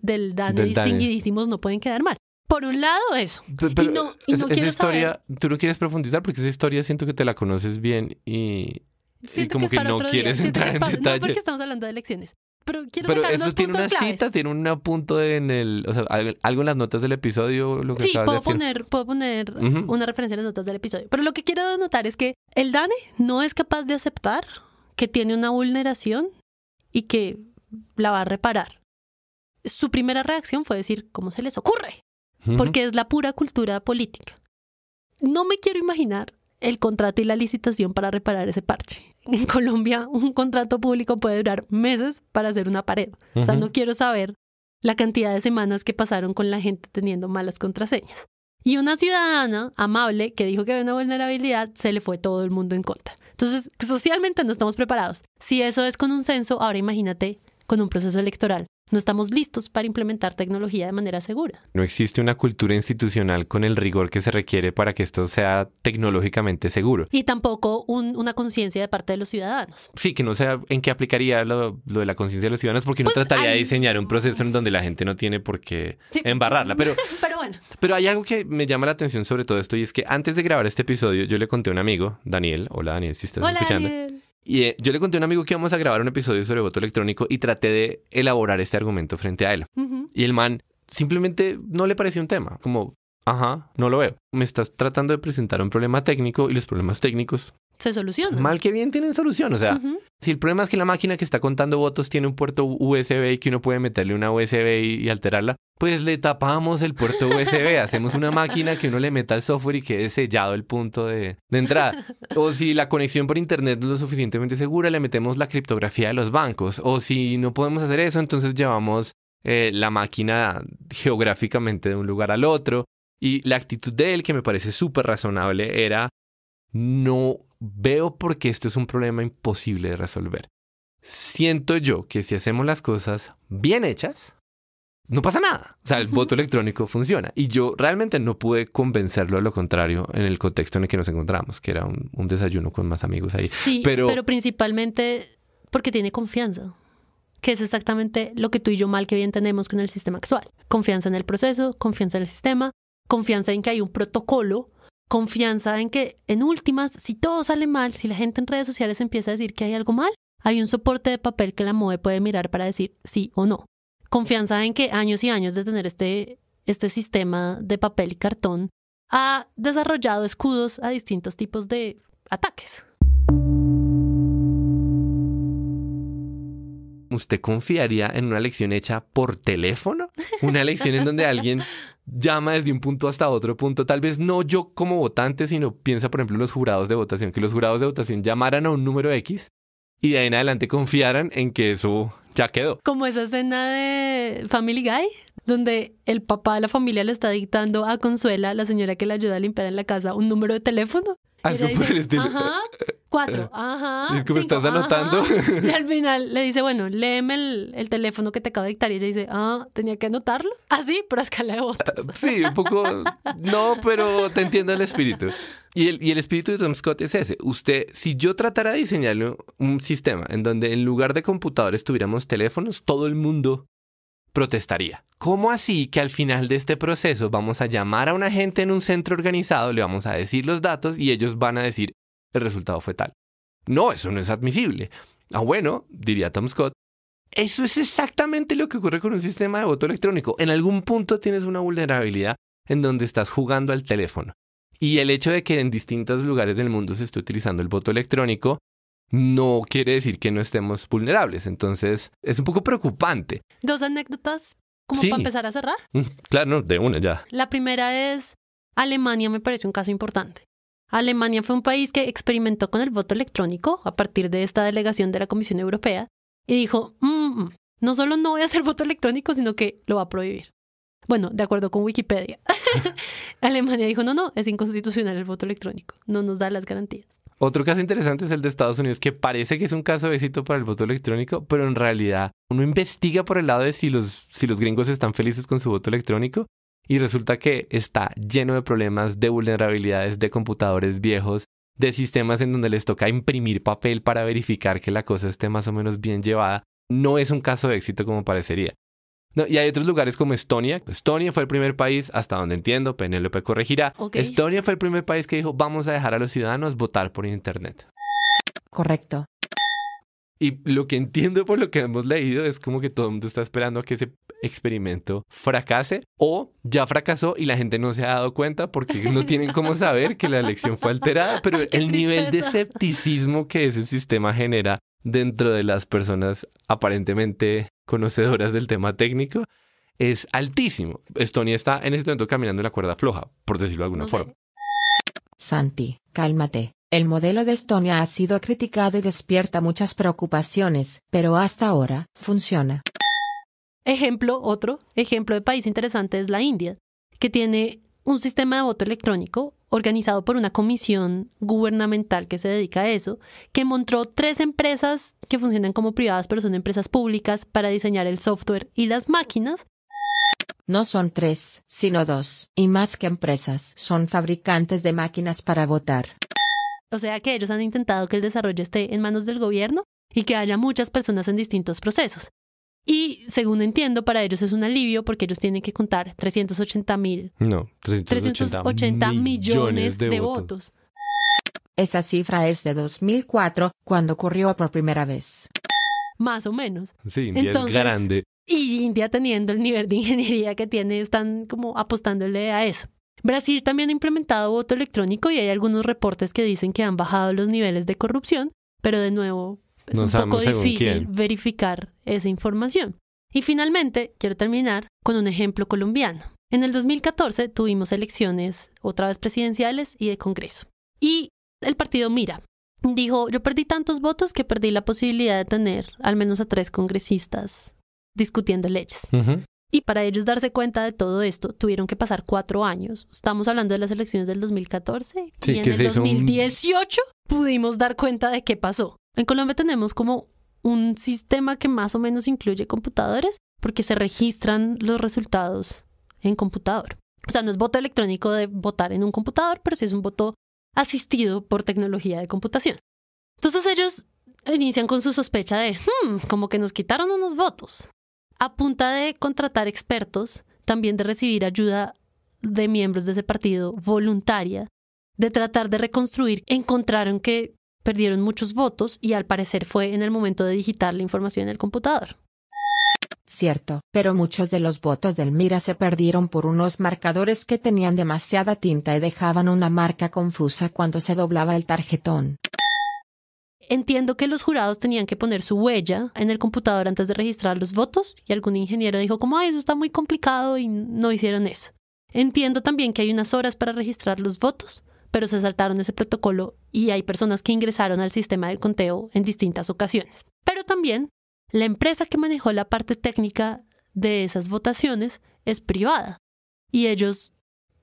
del DAN distinguidísimos no pueden quedar mal. Por un lado, eso. Pero, no, esa historia, tú no quieres profundizar porque esa historia siento que te la conoces bien y, como que, no quieres entrar en detalle. No porque estamos hablando de elecciones pero quiero pero eso tiene una cita, tiene un punto en el, o sea, algo en las notas del episodio. Lo que sí, puedo poner, puedo poner una referencia en las notas del episodio. Pero lo que quiero notar es que el Dane no es capaz de aceptar que tiene una vulneración y que la va a reparar. Su primera reacción fue decir, ¿cómo se les ocurre? Porque es la pura cultura política. No me quiero imaginar el contrato y la licitación para reparar ese parche en Colombia un contrato público puede durar meses para hacer una pared. O sea, no quiero saber la cantidad de semanas que pasaron con la gente teniendo malas contraseñas. Y una ciudadana amable que dijo que había una vulnerabilidad, se le fue todo el mundo en contra. Entonces, socialmente no estamos preparados. Si eso es con un censo, ahora imagínate con un proceso electoral no estamos listos para implementar tecnología de manera segura. No existe una cultura institucional con el rigor que se requiere para que esto sea tecnológicamente seguro. Y tampoco una conciencia de parte de los ciudadanos. Sí, que no sea en qué aplicaría lo, de la conciencia de los ciudadanos, porque no pues, trataría de diseñar un proceso en donde la gente no tiene por qué embarrarla. Pero, pero bueno. Pero hay algo que me llama la atención sobre todo esto y es que antes de grabar este episodio yo le conté a un amigo, Daniel, hola Daniel, si estás hola, escuchando. Y eh, yo le conté a un amigo que íbamos a grabar un episodio sobre voto electrónico y traté de elaborar este argumento frente a él. Y el man simplemente no le parecía un tema, como, ajá, no lo veo. Me estás tratando de presentar un problema técnico y los problemas técnicos se soluciona. Mal que bien tienen solución. O sea, si el problema es que la máquina que está contando votos tiene un puerto USB y que uno puede meterle una USB y, alterarla, pues le tapamos el puerto USB, hacemos una máquina que uno le meta el software y quede sellado el punto de, entrada. O si la conexión por internet no es lo suficientemente segura, le metemos la criptografía de los bancos. O si no podemos hacer eso, entonces llevamos eh, la máquina geográficamente de un lugar al otro. Y la actitud de él, que me parece súper razonable, era no veo por qué esto es un problema imposible de resolver. Siento yo que si hacemos las cosas bien hechas, no pasa nada. O sea, el voto electrónico funciona. Y yo realmente no pude convencerlo a lo contrario en el contexto en el que nos encontramos, que era un, desayuno con más amigos ahí. Sí, pero, pero principalmente porque tiene confianza que es exactamente lo que tú y yo mal que bien tenemos con el sistema actual. Confianza en el proceso, confianza en el sistema, confianza en que hay un protocolo confianza en que, en últimas, si todo sale mal, si la gente en redes sociales empieza a decir que hay algo mal, hay un soporte de papel que la MOE puede mirar para decir sí o no. Confianza en que años y años de tener este, este sistema de papel y cartón ha desarrollado escudos a distintos tipos de ataques. ¿Usted confiaría en una lección hecha por teléfono? Una lección en donde alguien llama desde un punto hasta otro punto, tal vez no yo como votante, sino piensa por ejemplo en los jurados de votación, que los jurados de votación llamaran a un número X y de ahí en adelante confiaran en que eso ya quedó. Como esa escena de Family Guy, donde el papá de la familia le está dictando a Consuela, la señora que le ayuda a limpiar en la casa, un número de teléfono. Algo por el estilo. Ajá, cuatro, ajá. ¿estás anotando? Y al final le dice, bueno, léeme el, teléfono que te acabo de dictar. Y ella dice, ah, tenía que anotarlo. Así, pero a escala de votos. Ah, sí, un poco. No, pero te entiendo el espíritu. y el espíritu de Tom Scott es ese. Usted, si yo tratara de diseñarle un sistema en donde en lugar de computadores tuviéramos teléfonos, todo el mundo protestaría. ¿Cómo así que al final de este proceso vamos a llamar a una agente en un centro organizado, le vamos a decir los datos y ellos van a decir el resultado fue tal? No, eso no es admisible. Ah, bueno, diría Tom Scott, eso es exactamente lo que ocurre con un sistema de voto electrónico. En algún punto tienes una vulnerabilidad en donde estás jugando al teléfono. Y el hecho de que en distintos lugares del mundo se esté utilizando el voto electrónico no quiere decir que no estemos vulnerables. Entonces, es un poco preocupante. Dos anécdotas como para empezar a cerrar. Mm, claro, de una ya. La primera es Alemania me parece un caso importante. Alemania fue un país que experimentó con el voto electrónico a partir de esta delegación de la Comisión Europea y dijo, mm, mm, no solo no voy a hacer voto electrónico, sino que lo va a prohibir. Bueno, de acuerdo con Wikipedia. Alemania dijo, no, no, es inconstitucional el voto electrónico, no nos da las garantías. Otro caso interesante es el de Estados Unidos, que parece que es un caso de éxito para el voto electrónico, pero en realidad uno investiga por el lado de si los, si los gringos están felices con su voto electrónico y resulta que está lleno de problemas, de vulnerabilidades, de computadores viejos, de sistemas en donde les toca imprimir papel para verificar que la cosa esté más o menos bien llevada. No es un caso de éxito como parecería y hay otros lugares como Estonia. Estonia fue el primer país, hasta donde entiendo, Penélope corregirá. Estonia fue el primer país que dijo, vamos a dejar a los ciudadanos votar por Internet. Correcto. Y lo que entiendo por lo que hemos leído es como que todo el mundo está esperando a que ese experimento fracase o ya fracasó y la gente no se ha dado cuenta porque no tienen cómo saber que la elección fue alterada, pero el nivel de escepticismo que ese sistema genera dentro de las personas aparentemente conocedoras del tema técnico es altísimo. Estonia está en este momento caminando en la cuerda floja, por decirlo de alguna forma. Santi, cálmate. El modelo de Estonia ha sido criticado y despierta muchas preocupaciones, pero hasta ahora funciona. Ejemplo, otro ejemplo de país interesante es la India, que tiene un sistema de voto electrónico organizado por una comisión gubernamental que se dedica a eso, que montó tres empresas que funcionan como privadas, pero son empresas públicas para diseñar el software y las máquinas. No son tres, sino dos, y más que empresas, son fabricantes de máquinas para votar. O sea que ellos han intentado que el desarrollo esté en manos del gobierno y que haya muchas personas en distintos procesos. Y según entiendo, para ellos es un alivio porque ellos tienen que contar 380 mil. No, 380, millones, de, votos. Esa cifra es de 2004, cuando ocurrió por primera vez. Más o menos. Sí, India es grande. Y India teniendo el nivel de ingeniería que tiene, están como apostándole a eso. Brasil también ha implementado voto electrónico y hay algunos reportes que dicen que han bajado los niveles de corrupción, pero de nuevo es un poco difícil verificar esa información. Y finalmente, quiero terminar con un ejemplo colombiano. En el 2014 tuvimos elecciones, otra vez presidenciales y de Congreso. Y el partido Mira dijo, yo perdí tantos votos que perdí la posibilidad de tener al menos a tres congresistas discutiendo leyes. Y para ellos darse cuenta de todo esto, tuvieron que pasar cuatro años. Estamos hablando de las elecciones del 2014. y en el 2018 pudimos dar cuenta de qué pasó. En Colombia tenemos como un sistema que más o menos incluye computadores porque se registran los resultados en computador. O sea, no es voto electrónico de votar en un computador, pero sí es un voto asistido por tecnología de computación. Entonces ellos inician con su sospecha de, hmm, como que nos quitaron unos votos, a punta de contratar expertos, también de recibir ayuda de miembros de ese partido voluntaria, de tratar de reconstruir, encontraron que perdieron muchos votos y al parecer fue en el momento de digitar la información en el computador. Cierto, pero muchos de los votos del Mira se perdieron por unos marcadores que tenían demasiada tinta y dejaban una marca confusa cuando se doblaba el tarjetón. Entiendo que los jurados tenían que poner su huella en el computador antes de registrar los votos y algún ingeniero dijo como, ay, eso está muy complicado y no hicieron eso. Entiendo también que hay unas horas para registrar los votos, pero se saltaron ese protocolo y hay personas que ingresaron al sistema del conteo en distintas ocasiones. Pero también la empresa que manejó la parte técnica de esas votaciones es privada y ellos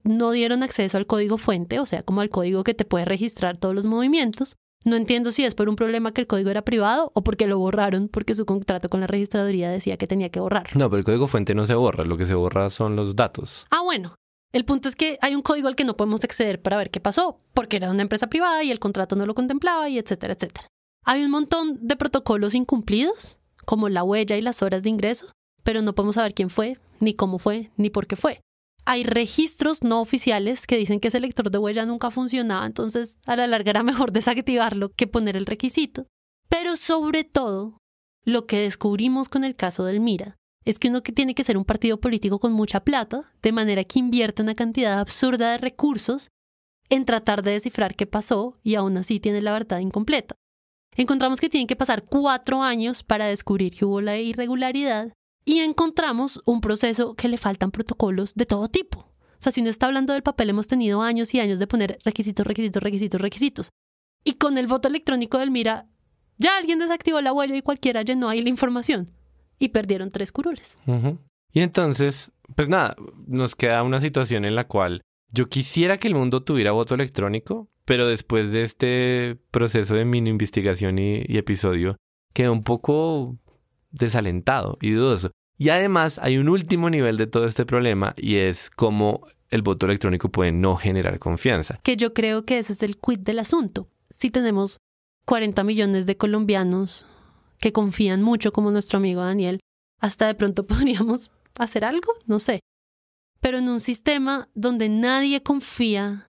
no dieron acceso al código fuente, o sea, como al código que te puede registrar todos los movimientos. No entiendo si es por un problema que el código era privado o porque lo borraron porque su contrato con la registraduría decía que tenía que borrar. No, pero el código fuente no se borra, lo que se borra son los datos. Ah, bueno, el punto es que hay un código al que no podemos acceder para ver qué pasó, porque era una empresa privada y el contrato no lo contemplaba y etcétera, etcétera. Hay un montón de protocolos incumplidos, como la huella y las horas de ingreso, pero no podemos saber quién fue, ni cómo fue, ni por qué fue. Hay registros no oficiales que dicen que ese lector de huella nunca funcionaba, entonces a la larga era mejor desactivarlo que poner el requisito. Pero sobre todo, lo que descubrimos con el caso del Mira es que uno que tiene que ser un partido político con mucha plata, de manera que invierte una cantidad absurda de recursos en tratar de descifrar qué pasó y aún así tiene la verdad incompleta. Encontramos que tienen que pasar cuatro años para descubrir que hubo la irregularidad y encontramos un proceso que le faltan protocolos de todo tipo. O sea, si uno está hablando del papel, hemos tenido años y años de poner requisitos, requisitos, requisitos, requisitos. Y con el voto electrónico del Mira, ya alguien desactivó la huella y cualquiera llenó ahí la información y perdieron tres curules. Y entonces, pues nada, nos queda una situación en la cual yo quisiera que el mundo tuviera voto electrónico, pero después de este proceso de mini investigación y, episodio, quedó un poco desalentado y dudoso. Y además hay un último nivel de todo este problema y es cómo el voto electrónico puede no generar confianza. Que yo creo que ese es el quid del asunto. Si tenemos 40 millones de colombianos que confían mucho, como nuestro amigo Daniel, hasta de pronto podríamos hacer algo, no sé. Pero en un sistema donde nadie confía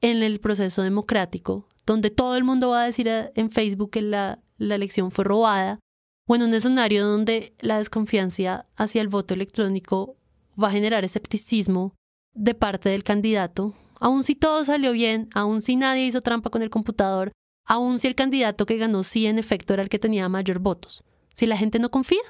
en el proceso democrático, donde todo el mundo va a decir en Facebook que la, elección fue robada, o en un escenario donde la desconfianza hacia el voto electrónico va a generar escepticismo de parte del candidato, aun si todo salió bien, aun si nadie hizo trampa con el computador, aun si el candidato que ganó sí en efecto era el que tenía mayor votos. Si la gente no confía,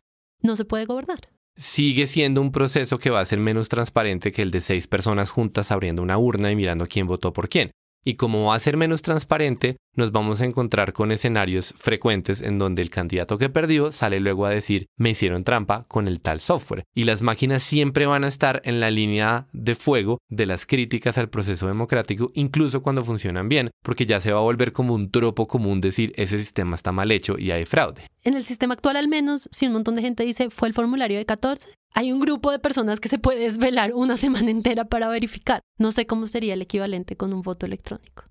no se puede gobernar. Sigue siendo un proceso que va a ser menos transparente que el de seis personas juntas abriendo una urna y mirando quién votó por quién. Y como va a ser menos transparente, nos vamos a encontrar con escenarios frecuentes en donde el candidato que perdió sale luego a decir me hicieron trampa con el tal software. Y las máquinas siempre van a estar en la línea de fuego de las críticas al proceso democrático, incluso cuando funcionan bien, porque ya se va a volver como un tropo común decir ese sistema está mal hecho y hay fraude. En el sistema actual al menos, si un montón de gente dice fue el formulario de 14, hay un grupo de personas que se puede desvelar una semana entera para verificar. No sé cómo sería el equivalente con un voto electrónico.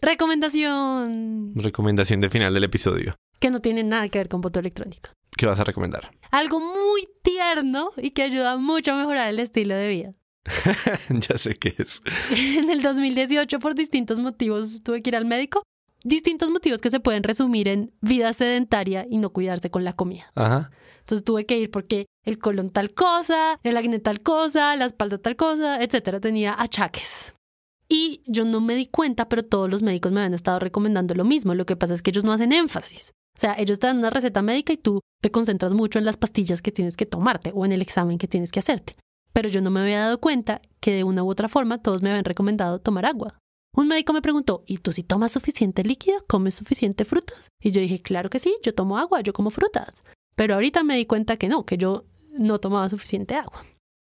Recomendación. Recomendación de final del episodio. Que no tiene nada que ver con voto electrónico. ¿Qué vas a recomendar? Algo muy tierno y que ayuda mucho a mejorar el estilo de vida. ya sé qué es. en el 2018, por distintos motivos, tuve que ir al médico distintos motivos que se pueden resumir en vida sedentaria y no cuidarse con la comida. Entonces tuve que ir porque el colon tal cosa, el acné tal cosa, la espalda tal cosa, etcétera. Tenía achaques. Y yo no me di cuenta, pero todos los médicos me habían estado recomendando lo mismo. Lo que pasa es que ellos no hacen énfasis. O sea, ellos te dan una receta médica y tú te concentras mucho en las pastillas que tienes que tomarte o en el examen que tienes que hacerte. Pero yo no me había dado cuenta que de una u otra forma todos me habían recomendado tomar agua. Un médico me preguntó, ¿y tú si tomas suficiente líquido, comes suficiente frutas? Y yo dije, claro que sí, yo tomo agua, yo como frutas. Pero ahorita me di cuenta que no, que yo no tomaba suficiente agua.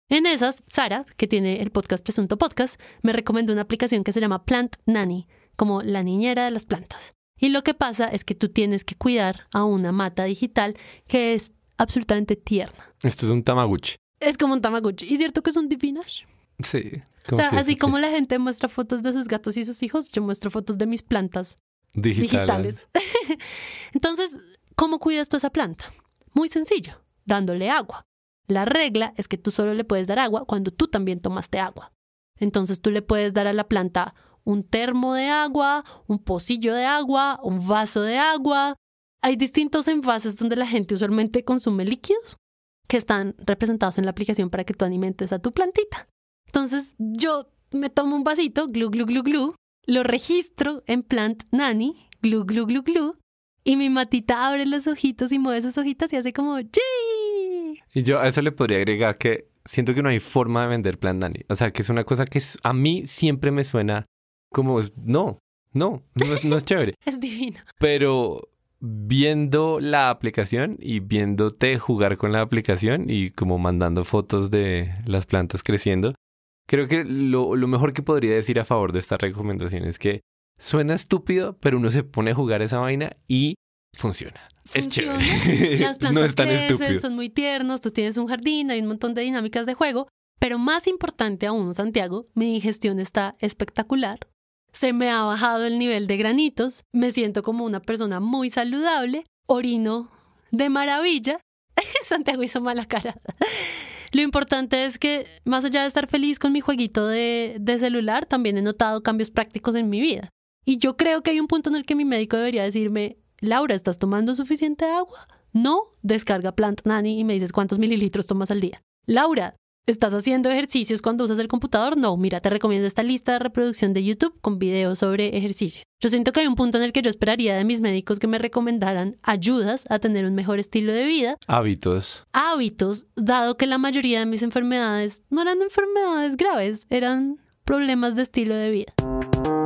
En esas, Sara, que tiene el podcast Presunto Podcast, me recomendó una aplicación que se llama Plant Nanny, como la niñera de las plantas. Y lo que pasa es que tú tienes que cuidar a una mata digital que es absolutamente tierna. Esto es un tamaguchi. Es como un tamaguchi. ¿Y cierto que es un divinage? Sí. O sea, así como la gente muestra fotos de sus gatos y sus hijos, yo muestro fotos de mis plantas digitales. Entonces, ¿cómo cuidas tú esa planta? Muy sencillo, dándole agua. La regla es que tú solo le puedes dar agua cuando tú también tomaste agua. Entonces tú le puedes dar a la planta un termo de agua, un pocillo de agua, un vaso de agua. Hay distintos envases donde la gente usualmente consume líquidos que están representados en la aplicación para que tú alimentes a tu plantita. Entonces yo me tomo un vasito, glu, glu, glu, glu, lo registro en Plant Nanny, glu, glu, glu, glu, y mi matita abre los ojitos y mueve sus ojitas y hace como ¡Yee! Y yo a eso le podría agregar que siento que no hay forma de vender Plant Nanny. O sea, que es una cosa que a mí siempre me suena como, no, no, no es, no es chévere. es divino. Pero viendo la aplicación y viéndote jugar con la aplicación y como mandando fotos de las plantas creciendo, Creo que lo, mejor que podría decir a favor de esta recomendación es que suena estúpido, pero uno se pone a jugar esa vaina y funciona. Es chévere. Las plantas son muy tiernos, tú tienes un jardín, hay un montón de dinámicas de juego, pero más importante aún, Santiago, mi digestión está espectacular. Se me ha bajado el nivel de granitos, me siento como una persona muy saludable, orino de maravilla. Santiago hizo mala cara. Lo importante es que, más allá de estar feliz con mi jueguito de, celular, también he notado cambios prácticos en mi vida. Y yo creo que hay un punto en el que mi médico debería decirme, Laura, ¿estás tomando suficiente agua? No, descarga Plant Nanny y me dices cuántos mililitros tomas al día. Laura, ¿Estás haciendo ejercicios cuando usas el computador? No, mira, te recomiendo esta lista de reproducción de YouTube con videos sobre ejercicio. Yo siento que hay un punto en el que yo esperaría de mis médicos que me recomendaran ayudas a tener un mejor estilo de vida. Hábitos. Hábitos, dado que la mayoría de mis enfermedades no eran enfermedades graves, eran problemas de estilo de vida.